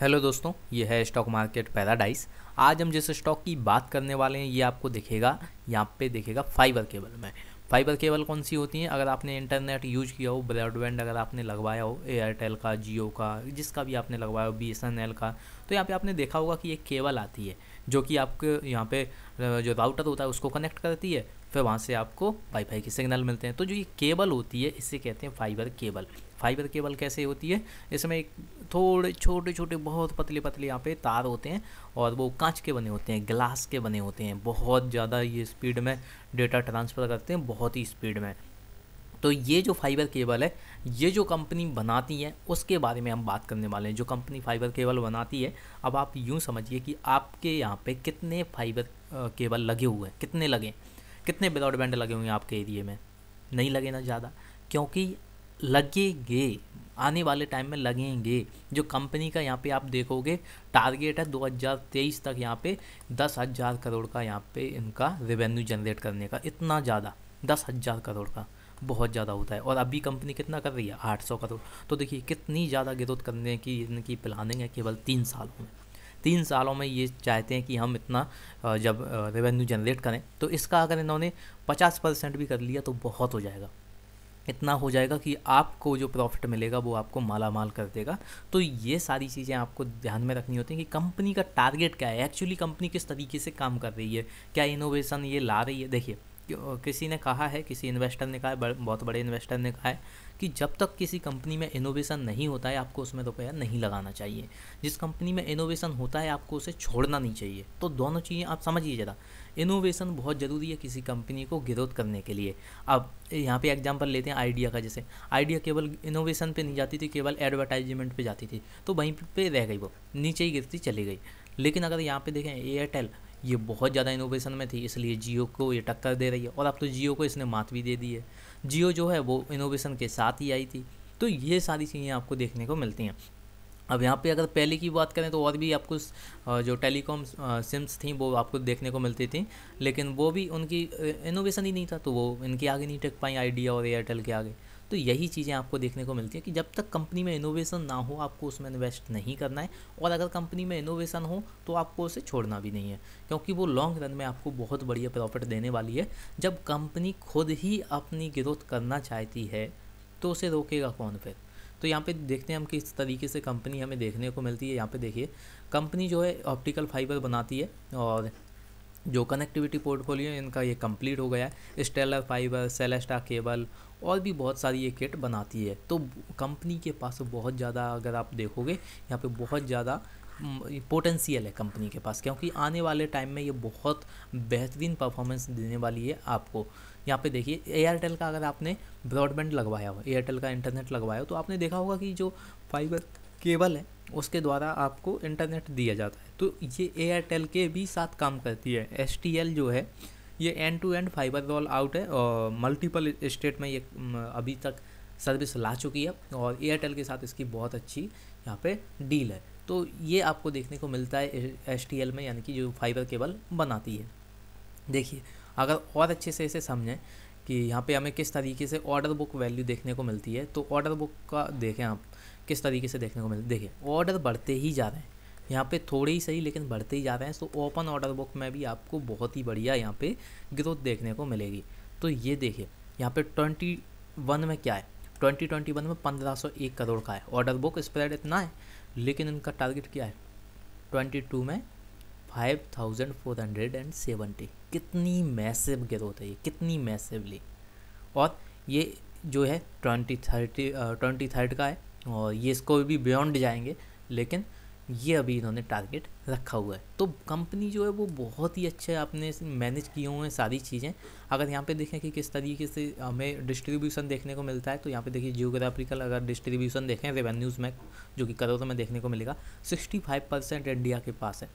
hello दोस्तों ये है स्टॉक मार्केट पैराडाइज आज हम जिस स्टॉक की बात करने वाले हैं ये आपको दिखेगा यहाँ पे देखेगा फाइबर केबल में फाइबर केबल कौन सी होती हैं अगर आपने इंटरनेट यूज किया हो ब्रॉडबैंड अगर आपने लगवाया हो एयरटेल का जियो का जिसका भी आपने लगवाया हो बी का तो यहाँ पे आपने देखा होगा कि एक केबल आती है जो कि आपके यहाँ पे जो राउटर होता है उसको कनेक्ट करती है फिर वहाँ से आपको वाईफाई के सिग्नल मिलते हैं तो जो ये केबल होती है इसे कहते हैं फाइबर केबल फाइबर केबल कैसे होती है इसमें एक थोड़े छोटे छोटे बहुत पतले पतले यहाँ पे तार होते हैं और वो कांच के बने होते हैं ग्लास के बने होते हैं बहुत ज़्यादा ये स्पीड में डेटा ट्रांसफ़र करते हैं बहुत ही स्पीड में तो ये जो फाइबर केबल है ये जो कंपनी बनाती है उसके बारे में हम बात करने वाले हैं जो कंपनी फाइबर केबल बनाती है अब आप यूँ समझिए कि आपके यहाँ पे कितने फाइबर केबल लगे हुए हैं कितने लगे कितने ब्रॉडबैंड लगे हुए हैं आपके एरिए में नहीं लगे ना ज़्यादा क्योंकि लगेंगे आने वाले टाइम में लगेंगे जो कंपनी का यहाँ पे आप देखोगे टारगेट है 2023 तक यहाँ पे दस हज़ार करोड़ का यहाँ पे इनका रेवेन्यू जनरेट करने का इतना ज़्यादा दस हज़ार करोड़ का बहुत ज़्यादा होता है और अभी कंपनी कितना कर रही है आठ सौ करोड़ तो देखिए कितनी ज़्यादा ग्रोथ करने की इनकी प्लानिंग है केवल तीन सालों में तीन सालों में ये चाहते हैं कि हम इतना जब रेवेन्यू जनरेट करें तो इसका अगर इन्होंने पचास परसेंट भी कर लिया तो बहुत हो जाएगा इतना हो जाएगा कि आपको जो प्रॉफिट मिलेगा वो आपको माला माल कर देगा तो ये सारी चीज़ें आपको ध्यान में रखनी होती हैं कि कंपनी का टारगेट क्या है एक्चुअली कंपनी किस तरीके से काम कर रही है क्या इनोवेशन ये ला रही है देखिए किसी ने कहा है किसी इन्वेस्टर ने कहा है बहुत बड़े इन्वेस्टर ने कहा है कि जब तक किसी कंपनी में इनोवेशन नहीं होता है आपको उसमें रुपया नहीं लगाना चाहिए जिस कंपनी में इनोवेशन होता है आपको उसे छोड़ना नहीं चाहिए तो दोनों चीज़ें आप समझिए ज़रा इनोवेशन बहुत ज़रूरी है किसी कंपनी को ग्रोथ करने के लिए अब यहाँ पे एग्जांपल लेते हैं आइडिया का जैसे आइडिया केवल इनोवेशन पे नहीं जाती थी केवल एडवर्टाइजमेंट पे जाती थी तो वहीं पे रह गई वो नीचे ही गिरती चली गई लेकिन अगर यहाँ पे देखें एयरटेल ये बहुत ज़्यादा इनोवेशन में थी इसलिए जियो को ये टक्कर दे रही है और अब तो जियो को इसने मात भी दे दी है जियो जो है वो इनोवेशन के साथ ही आई थी तो ये सारी चीज़ें आपको देखने को मिलती हैं अब यहाँ पे अगर पहले की बात करें तो और भी आपको जो टेलीकॉम सिम्स थी वो आपको देखने को मिलती थी लेकिन वो भी उनकी इनोवेशन ही नहीं था तो वो इनके आगे नहीं टिक पाई आइडिया और एयरटेल के आगे तो यही चीज़ें आपको देखने को मिलती हैं कि जब तक कंपनी में इनोवेशन ना हो आपको उसमें इन्वेस्ट नहीं करना है और अगर कंपनी में इनोवेशन हो तो आपको उसे छोड़ना भी नहीं है क्योंकि वो लॉन्ग रन में आपको बहुत बढ़िया प्रॉफिट देने वाली है जब कंपनी खुद ही अपनी ग्रोथ करना चाहती है तो उसे रोकेगा कौन फिर तो यहाँ पे देखते हैं हम किस तरीके से कंपनी हमें देखने को मिलती है यहाँ पे देखिए कंपनी जो है ऑप्टिकल फाइबर बनाती है और जो कनेक्टिविटी पोर्टफोलियो इनका ये कंप्लीट हो गया है स्टेलर फाइबर सेलेस्टा केबल और भी बहुत सारी ये किट बनाती है तो कंपनी के पास बहुत ज़्यादा अगर आप देखोगे यहाँ पे बहुत ज़्यादा पोटेंशियल है कंपनी के पास क्योंकि आने वाले टाइम में ये बहुत बेहतरीन परफॉर्मेंस देने वाली है आपको यहाँ पे देखिए एयरटेल का अगर आपने ब्रॉडबैंड लगवाया हो एयरटेल का इंटरनेट लगवाया हो तो आपने देखा होगा कि जो फाइबर केबल है उसके द्वारा आपको इंटरनेट दिया जाता है तो ये एयरटेल के भी साथ काम करती है एस जो है ये end to end fibre roll out है और मल्टीपल स्टेट में ये अभी तक सर्विस ला चुकी है और एयरटेल के साथ इसकी बहुत अच्छी यहाँ पे डील है तो ये आपको देखने को मिलता है एस में यानी कि जो फाइबर केबल बनाती है देखिए अगर और अच्छे से इसे समझें कि यहाँ पे हमें किस तरीके से ऑर्डर बुक वैल्यू देखने को मिलती है तो ऑर्डर बुक का देखें आप किस तरीके से देखने को मिलता देखिए ऑर्डर बढ़ते ही जा रहे हैं यहाँ पे थोड़े ही सही लेकिन बढ़ते ही जा रहे हैं तो ओपन ऑर्डर बुक में भी आपको बहुत ही बढ़िया यहाँ पे ग्रोथ देखने को मिलेगी तो ये देखिए यहाँ पे ट्वेंटी वन में क्या है ट्वेंटी ट्वेंटी वन में पंद्रह सौ एक करोड़ का है ऑर्डर बुक स्प्रेड इतना है लेकिन इनका टारगेट क्या है ट्वेंटी टू में five thousand four hundred and seventy कितनी मैसिव ग्रोथ है ये कितनी मैसिवली और ये जो है ट्वेंटी थर्टी ट्वेंटी थर्ड का है और ये इसको भी बियॉन्ड जाएंगे लेकिन ये अभी इन्होंने टारगेट रखा हुआ है तो कंपनी जो है वो बहुत ही अच्छे आपने मैनेज किए हुए हैं सारी चीज़ें अगर यहाँ पे देखें कि किस तरीके से हमें डिस्ट्रीब्यूशन देखने को मिलता है तो यहाँ पे देखिए जियोग्राफिकल अगर डिस्ट्रीब्यूशन देखें रेवेन्यूज़ में जो कि करोड़ों में देखने को मिलेगा सिक्सटी फाइव परसेंट इंडिया के पास है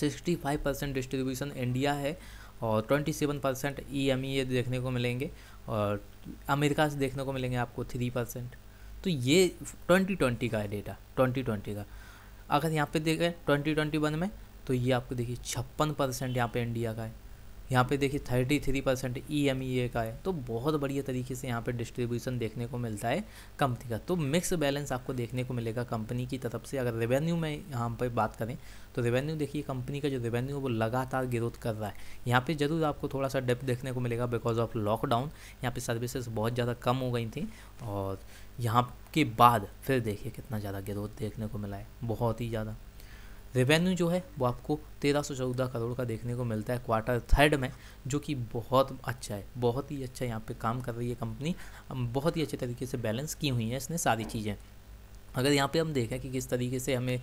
sixty five percent distribution India है और twenty seven percent E M E देखने को मिलेंगे और अमेरिका से देखने को मिलेंगे आपको थ्री परसेंट तो ये ट्वेंटी ट्वेंटी का है डेटा ट्वेंटी ट्वेंटी का अगर यहाँ पे देखें ट्वेंटी ट्वेंटी वन में तो ये आपको देखिए छप्पन परसेंट यहाँ पे इंडिया का है यहाँ पे देखिए thirty three percent E M E A का है तो बहुत बढ़िया तरीके से यहाँ पे डिस्ट्रीब्यूशन देखने को मिलता है कंपनी का तो मिक्स बैलेंस आपको देखने को मिलेगा कंपनी की तरफ से अगर रेवेन्यू में यहाँ पर बात करें तो रेवेन्यू देखिए कंपनी का जो रेवेन्यू वो लगातार ग्रोथ कर रहा है यहाँ पर जरूर आपको थोड़ा सा डेप देखने को मिलेगा बिकॉज ऑफ लॉकडाउन यहाँ पर सर्विसेज बहुत ज़्यादा कम हो गई थी और यहाँ के बाद फिर देखिए कितना ज़्यादा ग्रोथ देखने को मिला है बहुत ही ज़्यादा रेवेन्यू जो है वो आपको तेरह सौ चौदह करोड़ का देखने को मिलता है क्वार्टर थर्ड में जो कि बहुत अच्छा है बहुत ही अच्छा यहाँ पे काम कर रही है कंपनी बहुत ही अच्छे तरीके से बैलेंस की हुई है इसने सारी चीज़ें अगर यहाँ पे हम देखें कि किस तरीके से हमें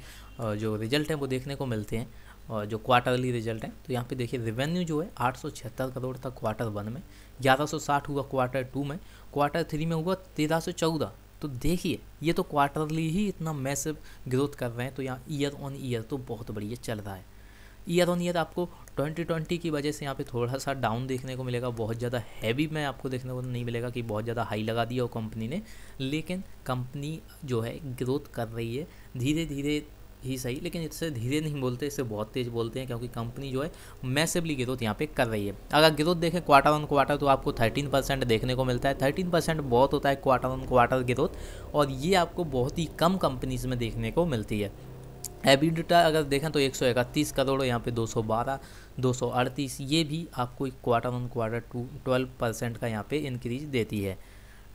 जो रिजल्ट हैं वो देखने को मिलते हैं और जो क्वार्टरली रिजल्ट है तो यहाँ पे देखिए रेवेन्यू जो है आठ करोड़ था क्वार्टर वन में ग्यारह हुआ क्वार्टर टू में क्वार्टर थ्री में हुआ तेरह तो देखिए ये तो क्वार्टरली ही इतना मैसिव ग्रोथ कर रहे हैं तो यहाँ ईयर ऑन ईयर तो बहुत बढ़िया चल रहा है ईयर ऑन ईयर आपको 2020 की वजह से यहाँ पे थोड़ा सा डाउन देखने को मिलेगा बहुत ज़्यादा हैवी में आपको देखने को नहीं मिलेगा कि बहुत ज़्यादा हाई लगा दिया हो कंपनी ने लेकिन कंपनी जो है ग्रोथ कर रही है धीरे धीरे ही सही लेकिन इससे धीरे नहीं बोलते इससे बहुत तेज़ बोलते हैं क्योंकि कंपनी जो है मैसिवली ग्रोथ यहाँ पे कर रही है अगर ग्रोथ देखें क्वार्टर ऑन क्वार्टर तो आपको थर्टीन परसेंट देखने को मिलता है थर्टीन परसेंट बहुत होता है क्वार्टर ऑन क्वार्टर ग्रोथ और ये आपको बहुत ही कम कंपनीज में देखने को मिलती है एबिडिटा अगर देखें तो एक सौ इकतीस करोड़ यहाँ पे दो सौ बारह दो सौ अड़तीस ये भी आपको quarter on quarter two twelve percent का यहाँ पे इंक्रीज देती है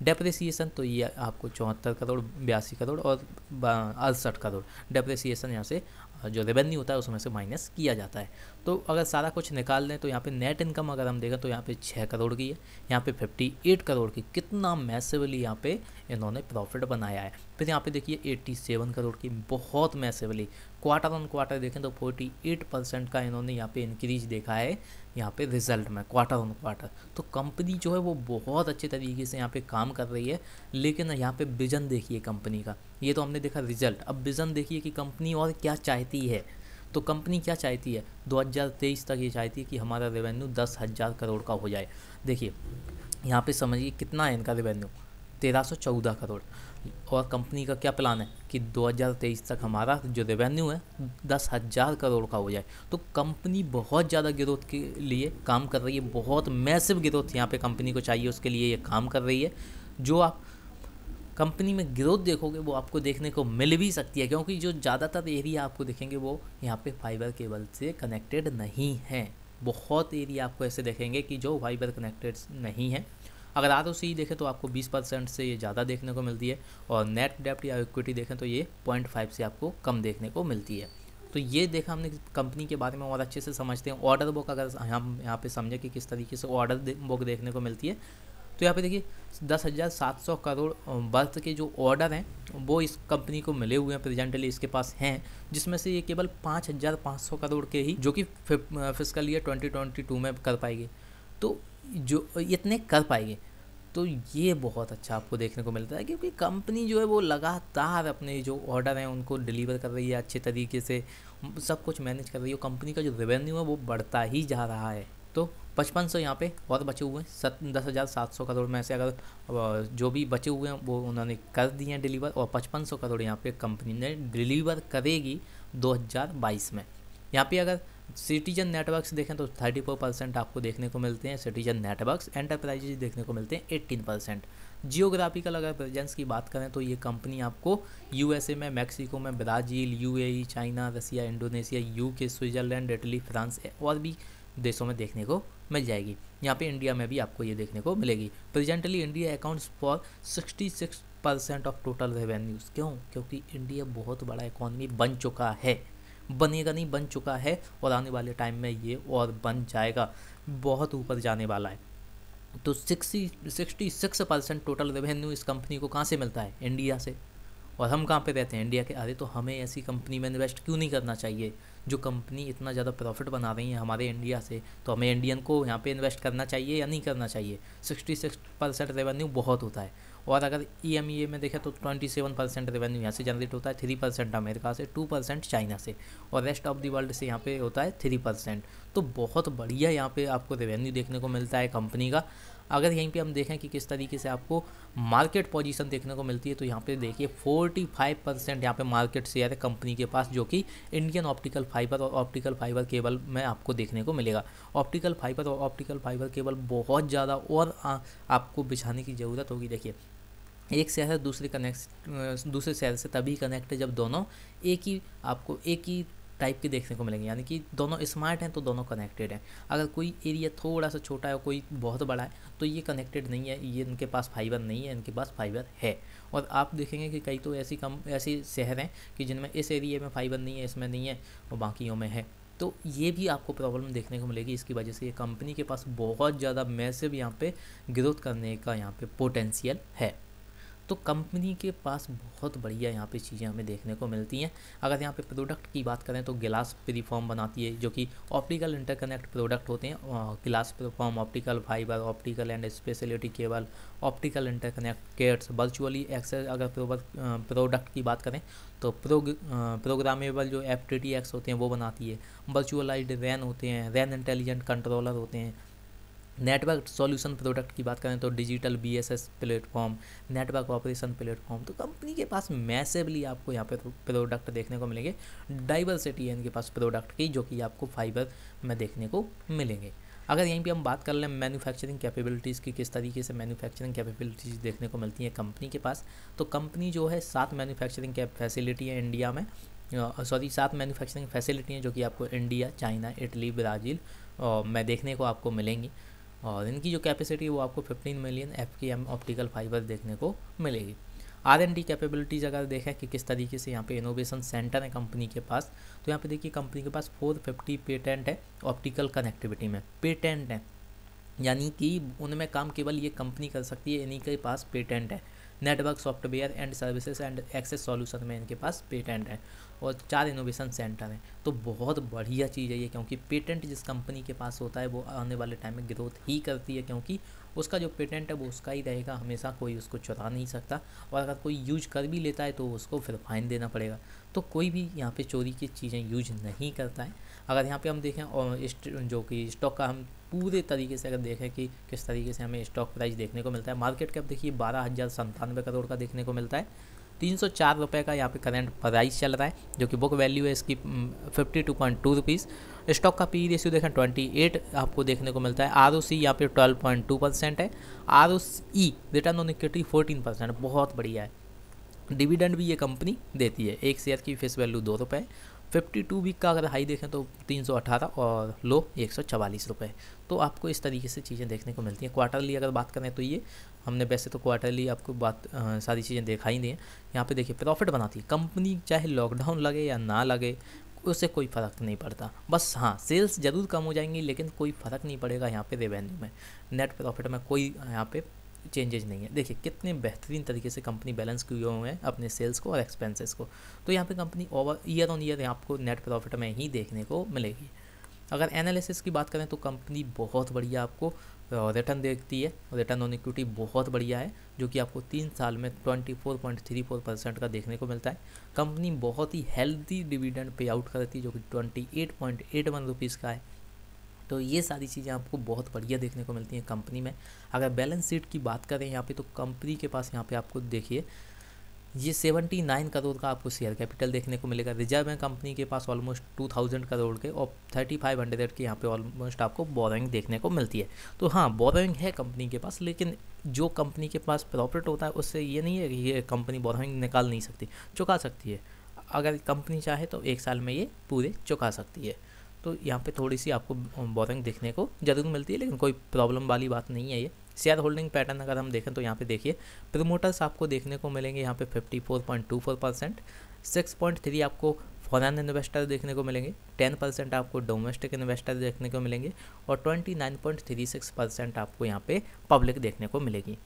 डेप्रिसिएशन तो ये आपको चौहत्तर करोड़ बयासी करोड़ और अड़सठ करोड़ डेप्रिसिएशन यहाँ से जो रेवेन्यू होता है उसमें से माइनस किया जाता है तो अगर सारा कुछ निकाल लें तो यहाँ पे नेट इनकम अगर हम देखें तो यहाँ पे छः करोड़ की है यहाँ पे फिफ्टी एट करोड़ की कितना मैसिवली यहाँ पे इन्होंने प्रॉफिट बनाया है फिर यहाँ पे देखिए एट्टी सेवन करोड़ की बहुत मैसिवली क्वार्टर ऑन क्वार्टर देखें तो फोर्टी एट परसेंट का इन्होंने यहाँ पर इंक्रीज देखा है यहाँ पे रिजल्ट में क्वार्टर ऑन क्वार्टर तो कंपनी जो है वो बहुत अच्छे तरीके से यहाँ पे काम कर रही है लेकिन यहाँ पे विजन देखिए कंपनी का ये तो हमने देखा रिजल्ट अब विजन देखिए कि कंपनी और क्या चाहती है तो कंपनी क्या चाहती है 2023 तक ये चाहती है कि हमारा रेवेन्यू दस हज़ार करोड़ का हो जाए देखिए यहाँ पे समझिए कितना है इनका रेवेन्यू तेरह करोड़ और कंपनी का क्या प्लान है कि 2023 तक हमारा जो रेवेन्यू है दस हज़ार करोड़ का हो जाए तो कंपनी बहुत ज़्यादा ग्रोथ के लिए काम कर रही है बहुत मैसिव ग्रोथ यहाँ पे कंपनी को चाहिए उसके लिए ये काम कर रही है जो आप कंपनी में ग्रोथ देखोगे वो आपको देखने को मिल भी सकती है क्योंकि जो ज़्यादातर एरिया आपको देखेंगे वो यहाँ पे फाइबर केबल से कनेक्टेड नहीं है बहुत एरिया आपको ऐसे देखेंगे कि जो फाइबर कनेक्टेड नहीं है अगर आर ओ देखें तो आपको बीस परसेंट से ये ज़्यादा देखने को मिलती है और नेट डेप्ट या इक्विटी देखें तो ये पॉइंट फाइव से आपको कम देखने को मिलती है तो ये देखा हमने कंपनी के बारे में और अच्छे से समझते हैं ऑर्डर बुक अगर हम यहाँ पे समझे कि किस तरीके से ऑर्डर बुक देखने को मिलती है तो यहाँ पे देखिए दस हज़ार सात सौ करोड़ वर्थ के जो ऑर्डर हैं वो इस कंपनी को मिले हुए हैं प्रेजेंटली इसके पास हैं जिसमें से ये केवल पाँच हज़ार पाँच सौ करोड़ के ही जो कि fiscal year twenty twenty two में कर पाएगी तो जो इतने कर पाएंगे तो ये बहुत अच्छा आपको देखने को मिलता है क्योंकि कंपनी जो है वो लगातार अपने जो ऑर्डर हैं उनको डिलीवर कर रही है अच्छे तरीके से सब कुछ मैनेज कर रही है कंपनी का जो रेवेन्यू है वो बढ़ता ही जा रहा है तो पचपन सौ यहाँ पे और बचे हुए हैं सत दस हज़ार सात सौ करोड़ में से अगर जो भी बचे हुए हैं वो उन्होंने कर दिए हैं डिलीवर और पचपन सौ करोड़ यहाँ पे कंपनी ने डिलीवर करेगी दो हज़ार बाईस में यहाँ पे अगर सिटीजन नेटवर्क्स देखें तो थर्टी फोर परसेंट आपको देखने को मिलते हैं सिटीजन नेटवर्क्स एंटरप्राइजेज देखने को मिलते हैं एट्टीन परसेंट जियोग्राफिकल अगर प्रेजेंस की बात करें तो ये कंपनी आपको यूएसए में मैक्सिको में Brazil UAE China Russia Indonesia UK Switzerland Italy France और भी देशों में देखने को मिल जाएगी यहाँ पर इंडिया में भी आपको ये देखने को मिलेगी presently India accounts for sixty six percent of total revenues क्यों क्योंकि इंडिया बहुत बड़ा इकॉनमी बन चुका है बनेगा नहीं बन चुका है और आने वाले टाइम में ये और बन जाएगा बहुत ऊपर जाने वाला है तो sixty sixty six percent total revenue इस कंपनी को कहाँ से मिलता है इंडिया से और हम कहाँ पे रहते हैं इंडिया के अरे तो हमें ऐसी कंपनी में इन्वेस्ट क्यों नहीं करना चाहिए जो कंपनी इतना ज़्यादा प्रॉफिट बना रही है हमारे इंडिया से तो हमें इंडियन को यहाँ पे इन्वेस्ट करना चाहिए या नहीं करना चाहिए सिक्सटी सिक्स परसेंट रेवेन्यू बहुत होता है और अगर ई एम ई ए में देखें तो ट्वेंटी सेवन परसेंट रेवेन्यू यहाँ से जनरेट होता है थ्री परसेंट अमेरिका से टू परसेंट चाइना से और रेस्ट ऑफ दी वर्ल्ड से यहाँ पे होता है थ्री परसेंट तो बहुत बढ़िया यहाँ पे आपको रेवेन्यू देखने को मिलता है कंपनी का अगर यहीं पे हम देखें कि किस तरीके से आपको मार्केट पोजीशन देखने को मिलती है तो यहाँ पे देखिए 45 परसेंट यहाँ पर मार्केट शेयर है कंपनी के पास जो कि इंडियन ऑप्टिकल फाइबर और ऑप्टिकल फाइबर केबल में आपको देखने को मिलेगा ऑप्टिकल फाइबर और ऑप्टिकल फाइबर केबल बहुत ज़्यादा और आ, आपको बिछाने की ज़रूरत होगी देखिए एक शहर दूसरे कनेक्ट दूसरे शहर से तभी कनेक्ट है जब दोनों एक ही आपको एक ही टाइप के देखने को मिलेंगे यानी कि दोनों स्मार्ट हैं तो दोनों कनेक्टेड हैं अगर कोई एरिया थोड़ा सा छोटा है कोई बहुत बड़ा है तो ये कनेक्टेड नहीं है ये इनके पास फाइबर नहीं है इनके पास फाइबर है और आप देखेंगे कि कई तो ऐसी कम ऐसे शहर हैं कि जिनमें इस एरिए में फाइबर नहीं है इसमें नहीं है और बाकियों में है तो ये भी आपको प्रॉब्लम देखने को मिलेगी इसकी वजह से ये कंपनी के पास बहुत ज़्यादा मैसिव यहाँ पे ग्रोथ करने का यहाँ पे पोटेंशियल है तो कंपनी के पास बहुत बढ़िया यहाँ पे चीज़ें हमें देखने को मिलती हैं अगर यहाँ पे प्रोडक्ट की बात करें तो गिलास प्रीफॉर्म बनाती है जो कि ऑप्टिकल इंटरकनेक्ट प्रोडक्ट होते हैं glass preform optical fibre optical and speciality cable optical interconnect kits virtually access अगर प्रोडक्ट की बात करें तो प्रोग प्रोग्रामेबल जो एफ होते हैं वो बनाती है वर्चुअलाइज रैन होते हैं रैन इंटेलिजेंट कंट्रोलर होते हैं नेटवर्क सॉल्यूशन प्रोडक्ट की बात करें तो digital B S S platform network operation platform तो कंपनी के पास मैसेबली आपको यहाँ पे प्रोडक्ट देखने को मिलेंगे डाइवर्सिटी है इनके पास प्रोडक्ट की जो कि आपको फाइबर में देखने को मिलेंगे अगर यहीं पे हम बात कर लें मैन्युफैक्चरिंग कैपेबिलिटीज़ की किस तरीके से मैन्युफैक्चरिंग कैपेबिलिटीज़ देखने को मिलती हैं कंपनी के पास तो कंपनी जो है सात मैन्युफैक्चरिंग फैसिलिटी है इंडिया में सॉरी सात मैन्युफैक्चरिंग फैसिलिटी हैं जो कि आपको इंडिया चाइना इटली ब्राज़ील में देखने को आपको मिलेंगी और इनकी जो कैपेसिटी है वो आपको 15 million F K M optical fibre देखने को मिलेगी आर एन डी कैपेबिलिटीज़ अगर देखें कि किस तरीके से यहाँ पे इनोवेशन सेंटर है कंपनी के पास तो यहाँ पे देखिए कंपनी के पास 450 पेटेंट है ऑप्टिकल कनेक्टिविटी में पेटेंट है यानी कि उनमें काम केवल ये कंपनी कर सकती है इन्हीं के पास पेटेंट है network software and services and access solution में इनके पास पेटेंट है और चार इनोवेशन सेंटर हैं तो बहुत बढ़िया चीज़ है ये क्योंकि पेटेंट जिस कंपनी के पास होता है वो आने वाले टाइम में ग्रोथ ही करती है क्योंकि उसका जो पेटेंट है वो उसका ही रहेगा हमेशा कोई उसको चुरा नहीं सकता और अगर कोई यूज कर भी लेता है तो उसको फिर फाइन देना पड़ेगा तो कोई भी यहाँ पे चोरी की चीज़ें यूज नहीं करता है अगर यहाँ पे हम देखें और जो कि स्टॉक का हम पूरे तरीके से अगर देखें कि किस तरीके से हमें स्टॉक प्राइस देखने को मिलता है मार्केट कैप देखिए बारह हज़ार संतानवे करोड़ का देखने को मिलता है तीन सौ चार रुपये का यहाँ पे करंट प्राइस चल रहा है जो कि बुक वैल्यू है इसकी fifty two point two rupees stock का पी रेशियो e देखें ट्वेंटी एट आपको देखने को मिलता है आर ओ सी यहाँ पे ट्वेल्व पॉइंट टू परसेंट है R O E return on equity fourteen percent बहुत बढ़िया है डिविडेंड भी ये कंपनी देती है एक शेयर की फेस वैल्यू दो रुपये फिफ्टी टू वीक का अगर हाई देखें तो तीन सौ अठारह और लो एक सौ चवालीस रुपये तो आपको इस तरीके से चीज़ें देखने को मिलती हैं क्वार्टरली अगर बात करें तो ये हमने वैसे तो क्वार्टरली आपको बात आ, सारी चीज़ें देखा ही नहीं है यहाँ पे देखिए प्रॉफिट बनाती है कंपनी चाहे लॉकडाउन लगे या ना लगे उससे कोई फ़र्क नहीं पड़ता बस हाँ सेल्स ज़रूर कम हो जाएंगी लेकिन कोई फ़र्क नहीं पड़ेगा यहाँ पे रेवेन्यू में नेट प्रॉफिट में कोई यहाँ पे चेंजेज नहीं है देखिए कितने बेहतरीन तरीके से कंपनी बैलेंस किए हुए हैं अपने सेल्स को और एक्सपेंसेस को तो यहाँ पे company over year on year आपको नेट प्रॉफिट में ही देखने को मिलेगी अगर एनालिसिस की बात करें तो कंपनी बहुत बढ़िया आपको रिटर्न देखती है रिटर्न ऑन इक्विटी बहुत बढ़िया है जो कि आपको तीन साल में twenty four point three four percent का देखने को मिलता है कंपनी बहुत ही हेल्दी डिविडेंड पे आउट करती है जो कि twenty eight point eight one rupees का है तो ये सारी चीज़ें आपको बहुत बढ़िया देखने को मिलती हैं कंपनी में अगर बैलेंस शीट की बात करें यहाँ पे तो कंपनी के पास यहाँ पे आपको देखिए ये सेवेंटी नाइन करोड़ का आपको शेयर कैपिटल देखने को मिलेगा रिजर्व बैंक कंपनी के पास ऑलमोस्ट टू थाउजेंड करोड़ के और थर्टी फाइव हंड्रेड के यहाँ पे ऑलमोस्ट आपको बोरोइंग देखने को मिलती है तो हाँ बोरोइंग है कंपनी के पास लेकिन जो कंपनी के पास प्रॉफिट होता है उससे ये नहीं है कि ये कंपनी बोरोइंग निकाल नहीं सकती चुका सकती है अगर कंपनी चाहे तो एक साल में ये पूरे चुका सकती है तो यहाँ पे थोड़ी सी आपको बोरिंग देखने को ज़रूर मिलती है लेकिन कोई प्रॉब्लम वाली बात नहीं है ये शेयर होल्डिंग पैटर्न अगर हम देखें तो यहाँ पे देखिए प्रमोटर्स आपको देखने को मिलेंगे यहाँ पे 54.24 परसेंट सिक्स आपको फॉरन इन्वेस्टर देखने को मिलेंगे टेन परसेंट आपको डोमेस्टिक इन्वेस्टर देखने को मिलेंगे और twenty nine point three six percent आपको यहाँ पर पब्लिक देखने को मिलेगी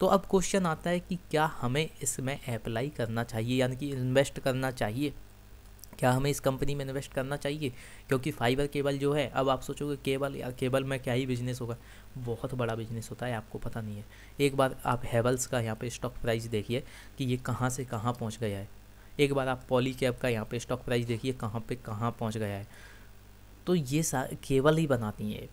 तो अब क्वेश्चन आता है कि क्या हमें इसमें अप्लाई करना चाहिए यानी कि इन्वेस्ट करना चाहिए क्या हमें इस कंपनी में इन्वेस्ट करना चाहिए क्योंकि फाइबर केबल जो है अब आप सोचोगे केबल या केबल में क्या ही बिजनेस होगा बहुत बड़ा बिजनेस होता है आपको पता नहीं है एक बार आप हैवल्स का यहाँ पे स्टॉक प्राइस देखिए कि ये कहाँ से कहाँ पहुँच गया है एक बार आप पॉली कैब का यहाँ पे स्टॉक प्राइस देखिए कहाँ पे कहाँ पहुँच गया है तो ये केबल ही बनाती है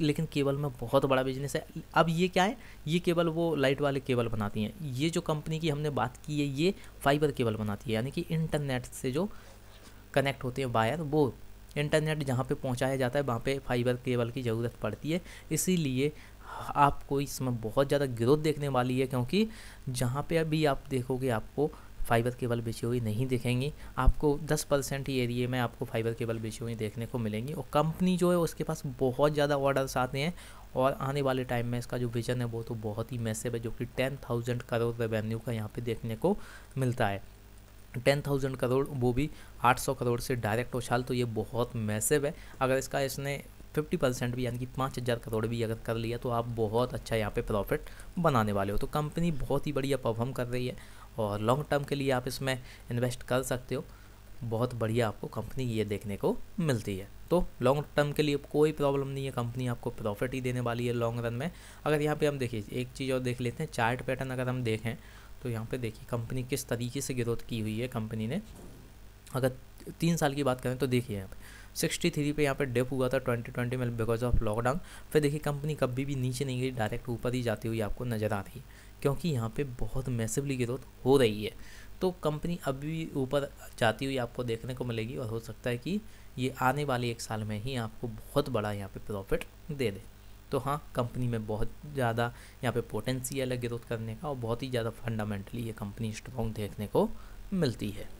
लेकिन केबल में बहुत बड़ा बिजनेस है अब ये क्या है ये केबल वो लाइट वाले केबल बनाती हैं ये जो कंपनी की हमने बात की है ये फाइबर केबल बनाती है यानी कि इंटरनेट से जो कनेक्ट होते हैं वायर वो इंटरनेट जहाँ पे पहुँचाया जाता है वहाँ पे फाइबर केबल की ज़रूरत पड़ती है इसीलिए आपको इसमें बहुत ज़्यादा ग्रोथ देखने वाली है क्योंकि जहाँ पे अभी आप देखोगे आपको फाइबर केबल बेची हुई नहीं दिखेंगी आपको 10 परसेंट ही एरिए में आपको फाइबर केबल बेची हुई देखने को मिलेंगी और कंपनी जो है उसके पास बहुत ज़्यादा ऑर्डर्स आते हैं और आने वाले टाइम में इसका जो विज़न है वो तो बहुत ही मैसेब है जो कि टेन थाउजेंड करोड़ रेवेन्यू का यहाँ पर देखने को मिलता है टेन थाउजेंड करोड़ वो भी आठ सौ करोड़ से डायरेक्ट उछाल तो ये बहुत मैसिव है अगर इसका इसने फिफ्टी परसेंट भी यानी कि पाँच हज़ार करोड़ भी अगर कर लिया तो आप बहुत अच्छा यहाँ पे प्रॉफिट बनाने वाले हो तो कंपनी बहुत ही बढ़िया परफॉर्म कर रही है और लॉन्ग टर्म के लिए आप इसमें इन्वेस्ट कर सकते हो बहुत बढ़िया आपको कंपनी ये देखने को मिलती है तो लॉन्ग टर्म के लिए कोई प्रॉब्लम नहीं है कंपनी आपको प्रॉफिट ही देने वाली है लॉन्ग रन में अगर यहाँ पे हम देखिए एक चीज़ और देख लेते हैं चार्ट पैटर्न अगर हम देखें तो यहाँ पे देखिए कंपनी किस तरीके से ग्रोथ की हुई है कंपनी ने अगर तीन साल की बात करें तो देखिए यहाँ पे सिक्सटी थ्री पे यहाँ पे डेप हुआ था ट्वेंटी ट्वेंटी में बिकॉज ऑफ लॉकडाउन फिर देखिए कंपनी कभी भी नीचे नहीं गई डायरेक्ट ऊपर ही जाती हुई आपको नज़र आ रही क्योंकि यहाँ पे बहुत मैसिवली ग्रोथ हो रही है तो कंपनी अभी भी ऊपर जाती हुई आपको देखने को मिलेगी और हो सकता है कि ये आने वाले एक साल में ही आपको बहुत बड़ा यहाँ पे प्रॉफिट दे दे तो हाँ कंपनी में बहुत ज़्यादा यहाँ पे पोटेंशियल है ग्रोथ करने का और बहुत ही ज़्यादा फंडामेंटली ये कंपनी स्ट्रॉन्ग देखने को मिलती है